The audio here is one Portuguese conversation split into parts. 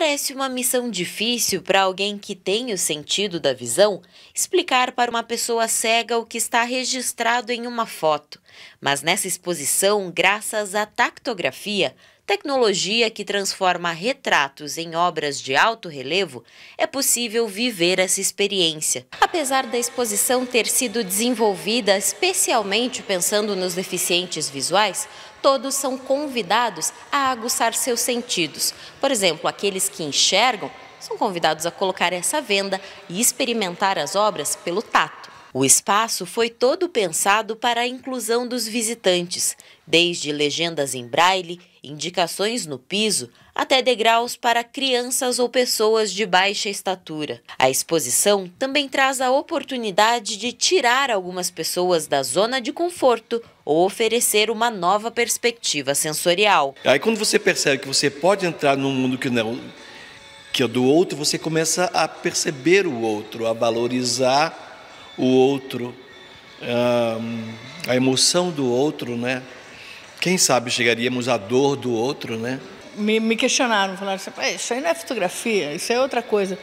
Parece uma missão difícil para alguém que tem o sentido da visão explicar para uma pessoa cega o que está registrado em uma foto. Mas nessa exposição, graças à tactografia, tecnologia que transforma retratos em obras de alto relevo, é possível viver essa experiência. Apesar da exposição ter sido desenvolvida especialmente pensando nos deficientes visuais, todos são convidados a aguçar seus sentidos. Por exemplo, aqueles que enxergam são convidados a colocar essa venda e experimentar as obras pelo tato. O espaço foi todo pensado para a inclusão dos visitantes, desde legendas em braille, indicações no piso, até degraus para crianças ou pessoas de baixa estatura. A exposição também traz a oportunidade de tirar algumas pessoas da zona de conforto ou oferecer uma nova perspectiva sensorial. Aí quando você percebe que você pode entrar num mundo que não que é do outro, você começa a perceber o outro, a valorizar o outro, a emoção do outro, né? Quem sabe chegaríamos à dor do outro, né? Me, me questionaram, falaram assim, isso aí não é fotografia, isso é outra coisa.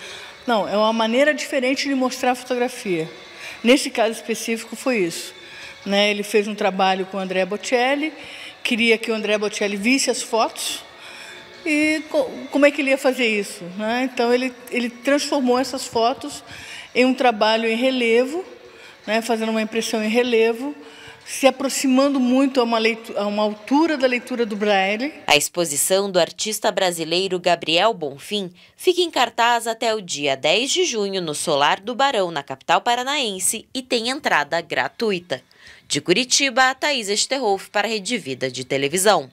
Não, é uma maneira diferente de mostrar a fotografia. Nesse caso específico foi isso. Né? Ele fez um trabalho com o André Bocelli, queria que o André Bocelli visse as fotos, e como é que ele ia fazer isso? Né? Então ele, ele transformou essas fotos em um trabalho em relevo, né, fazendo uma impressão em relevo, se aproximando muito a uma, leitura, a uma, altura da leitura do Braille. A exposição do artista brasileiro Gabriel Bonfim fica em cartaz até o dia 10 de junho no Solar do Barão, na capital paranaense, e tem entrada gratuita. De Curitiba, Thaís Esterhoff para a Rede Vida de Televisão.